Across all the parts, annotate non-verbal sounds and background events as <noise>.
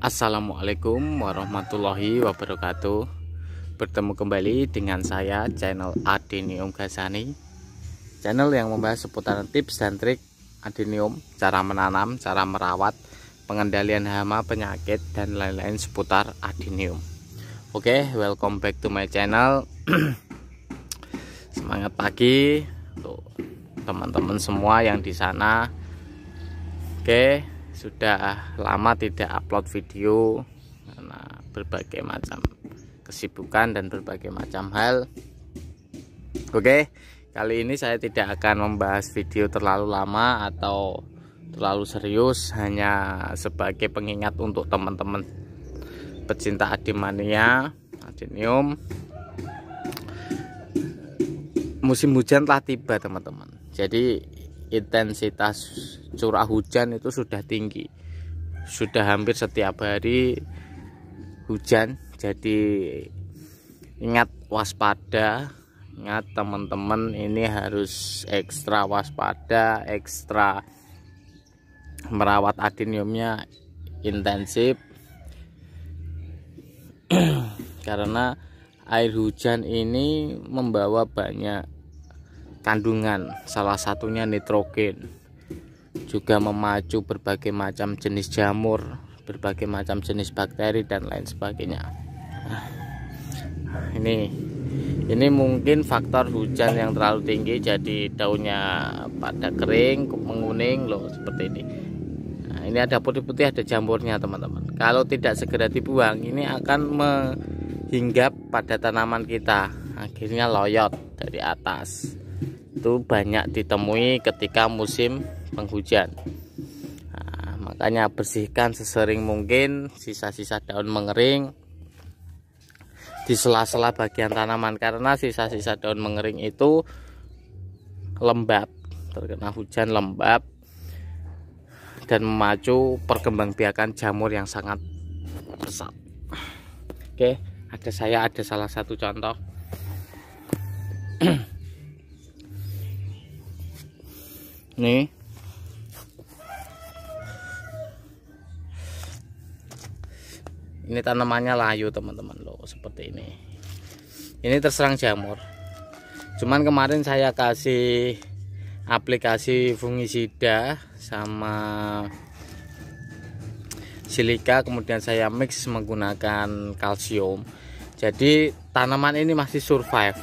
Assalamualaikum warahmatullahi wabarakatuh Bertemu kembali dengan saya channel Adenium Gazani Channel yang membahas seputar tips dan trik adenium Cara menanam, cara merawat, pengendalian hama, penyakit, dan lain-lain seputar adenium Oke, okay, welcome back to my channel <clears throat> Semangat pagi Untuk teman-teman semua yang di sana Oke, okay, sudah lama tidak upload video karena berbagai macam kesibukan dan berbagai macam hal oke kali ini saya tidak akan membahas video terlalu lama atau terlalu serius hanya sebagai pengingat untuk teman-teman pecinta adimania adenium musim hujan telah tiba teman-teman jadi intensitas curah hujan itu sudah tinggi sudah hampir setiap hari hujan jadi ingat waspada ingat teman-teman ini harus ekstra waspada ekstra merawat adeniumnya intensif <clears throat> karena air hujan ini membawa banyak kandungan salah satunya nitrogen juga memacu berbagai macam jenis jamur berbagai macam jenis bakteri dan lain sebagainya ah, ini ini mungkin faktor hujan yang terlalu tinggi jadi daunnya pada kering menguning loh seperti ini nah, ini ada putih-putih ada jamurnya teman-teman kalau tidak segera dibuang ini akan menghinggap pada tanaman kita akhirnya loyot dari atas itu banyak ditemui ketika musim penghujan nah, makanya bersihkan sesering mungkin sisa-sisa daun mengering di sela-sela bagian tanaman karena sisa-sisa daun mengering itu lembab terkena hujan lembab dan memacu perkembangbiakan jamur yang sangat besar. oke ada saya ada salah satu contoh <clears throat> nih ini tanamannya layu teman-teman loh seperti ini ini terserang jamur cuman kemarin saya kasih aplikasi fungisida sama silika kemudian saya mix menggunakan kalsium jadi tanaman ini masih survive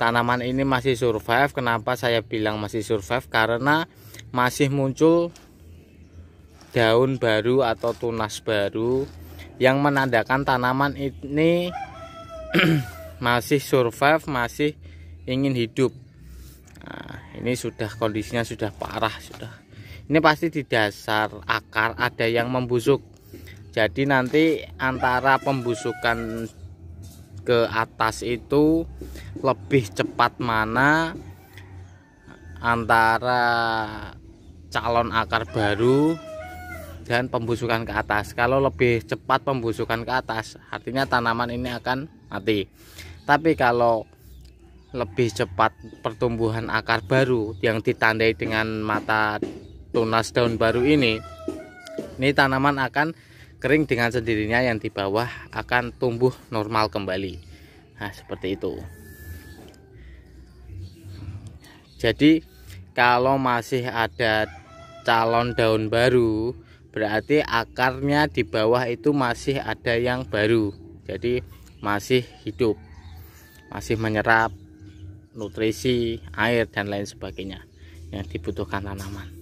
tanaman ini masih survive kenapa saya bilang masih survive karena masih muncul daun baru atau tunas baru yang menandakan tanaman ini <clears throat> masih survive masih ingin hidup nah, ini sudah kondisinya sudah parah sudah ini pasti di dasar akar ada yang membusuk jadi nanti antara pembusukan ke atas itu lebih cepat mana antara calon akar baru dan pembusukan ke atas kalau lebih cepat pembusukan ke atas artinya tanaman ini akan mati tapi kalau lebih cepat pertumbuhan akar baru yang ditandai dengan mata tunas daun baru ini ini tanaman akan kering dengan sendirinya yang di bawah akan tumbuh normal kembali nah seperti itu jadi kalau masih ada calon daun baru berarti akarnya di bawah itu masih ada yang baru jadi masih hidup masih menyerap nutrisi air dan lain sebagainya yang dibutuhkan tanaman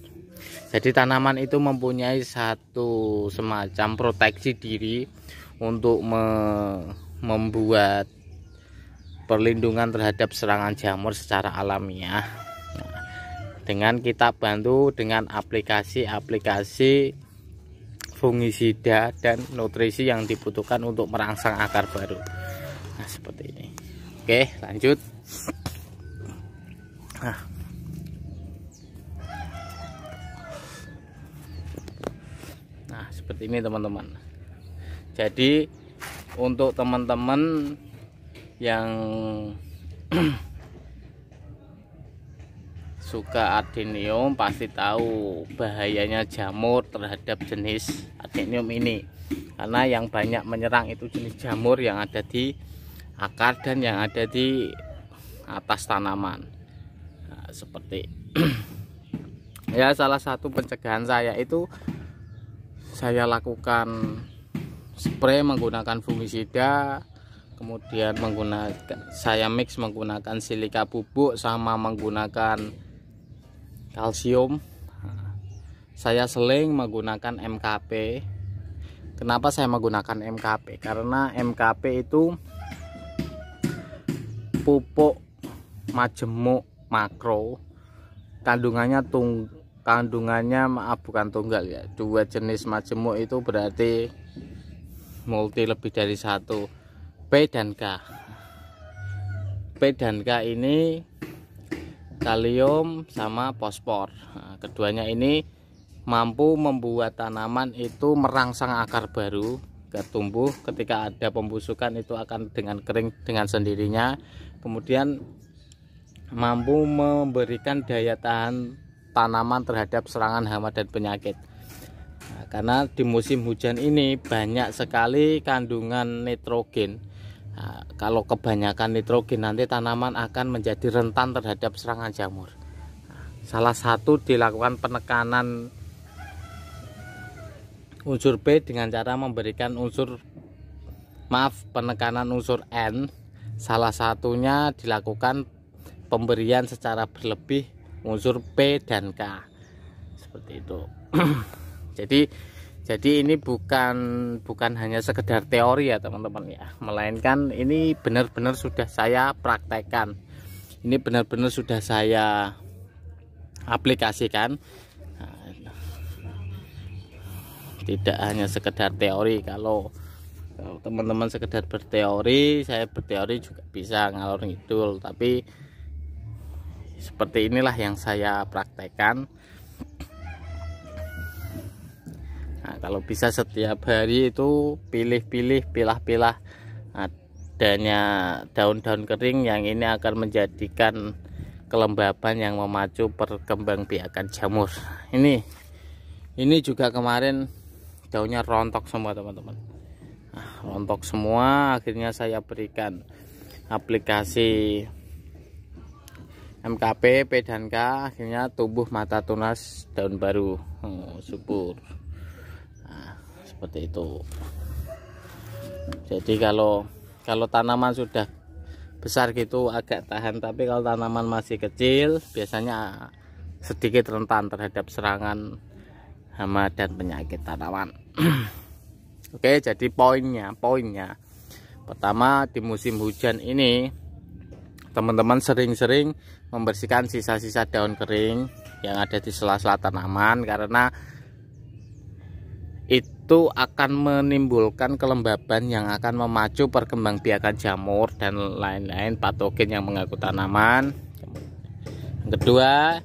jadi tanaman itu mempunyai satu semacam proteksi diri untuk me membuat perlindungan terhadap serangan jamur secara alamiah. Nah, dengan kita bantu dengan aplikasi-aplikasi fungisida dan nutrisi yang dibutuhkan untuk merangsang akar baru. Nah, seperti ini. Oke, lanjut. Nah, nah seperti ini teman-teman jadi untuk teman-teman yang <clears throat> suka adenium pasti tahu bahayanya jamur terhadap jenis adenium ini karena yang banyak menyerang itu jenis jamur yang ada di akar dan yang ada di atas tanaman nah, seperti <clears throat> ya salah satu pencegahan saya itu saya lakukan spray menggunakan fungisida kemudian menggunakan saya mix menggunakan silika bubuk sama menggunakan kalsium saya seling menggunakan MKP kenapa saya menggunakan MKP karena MKP itu pupuk majemuk makro kandungannya tung kandungannya maaf bukan tunggal ya dua jenis majemuk itu berarti multi lebih dari satu P dan K P dan K ini kalium sama fosfor nah, keduanya ini mampu membuat tanaman itu merangsang akar baru ketumbuh. ketika ada pembusukan itu akan dengan kering dengan sendirinya kemudian mampu memberikan daya tahan tanaman terhadap serangan hama dan penyakit nah, karena di musim hujan ini banyak sekali kandungan nitrogen nah, kalau kebanyakan nitrogen nanti tanaman akan menjadi rentan terhadap serangan jamur nah, salah satu dilakukan penekanan unsur B dengan cara memberikan unsur maaf penekanan unsur N salah satunya dilakukan pemberian secara berlebih unsur P dan K seperti itu <clears throat> jadi jadi ini bukan bukan hanya sekedar teori ya teman-teman ya melainkan ini benar-benar sudah saya praktekkan ini benar-benar sudah saya aplikasikan nah, tidak hanya sekedar teori kalau teman-teman sekedar berteori saya berteori juga bisa ngalor ngidul tapi seperti inilah yang saya praktekkan nah, kalau bisa setiap hari itu pilih-pilih pilah-pilah nah, adanya daun-daun kering yang ini akan menjadikan kelembapan yang memacu perkembangbiakan jamur ini ini juga kemarin daunnya rontok semua teman-teman nah, rontok semua akhirnya saya berikan aplikasi MKP P dan K, akhirnya tubuh, mata tunas daun baru hmm, oh, subur nah, seperti itu jadi kalau kalau tanaman sudah besar gitu agak tahan tapi kalau tanaman masih kecil biasanya sedikit rentan terhadap serangan hama dan penyakit tanaman <clears throat> oke jadi poinnya poinnya pertama di musim hujan ini teman-teman sering-sering membersihkan sisa-sisa daun kering yang ada di sela-sela tanaman karena itu akan menimbulkan kelembaban yang akan memacu perkembangbiakan jamur dan lain-lain patogen yang mengganggu tanaman. Yang kedua,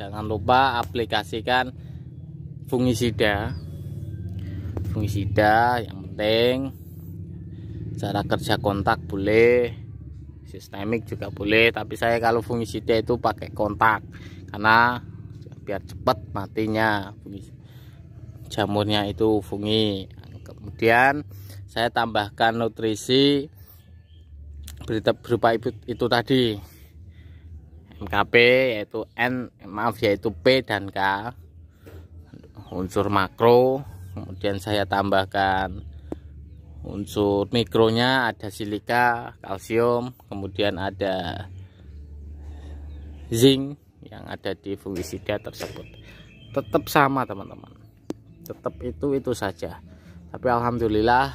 jangan lupa aplikasikan fungisida. Fungisida yang penting cara kerja kontak boleh sistemik juga boleh tapi saya kalau fungisida itu pakai kontak karena biar cepat matinya jamurnya itu fungi kemudian saya tambahkan nutrisi berita berupa itu, itu tadi MKP yaitu N maaf yaitu P dan K unsur makro kemudian saya tambahkan unsur mikronya ada silika kalsium kemudian ada zinc yang ada di fungisida tersebut tetap sama teman-teman tetap itu itu saja tapi Alhamdulillah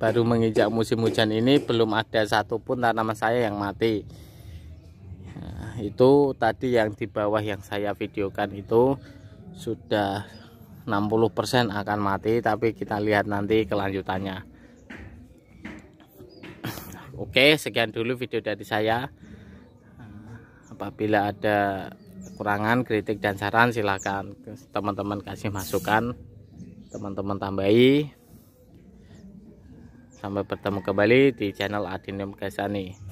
baru menginjak musim hujan ini belum ada satupun tanaman saya yang mati nah, itu tadi yang di bawah yang saya videokan itu sudah 60% akan mati tapi kita lihat nanti kelanjutannya Oke sekian dulu video dari saya apabila ada kekurangan kritik dan saran silahkan teman-teman kasih masukan teman-teman tambahi sampai bertemu kembali di channel Adinium Kesani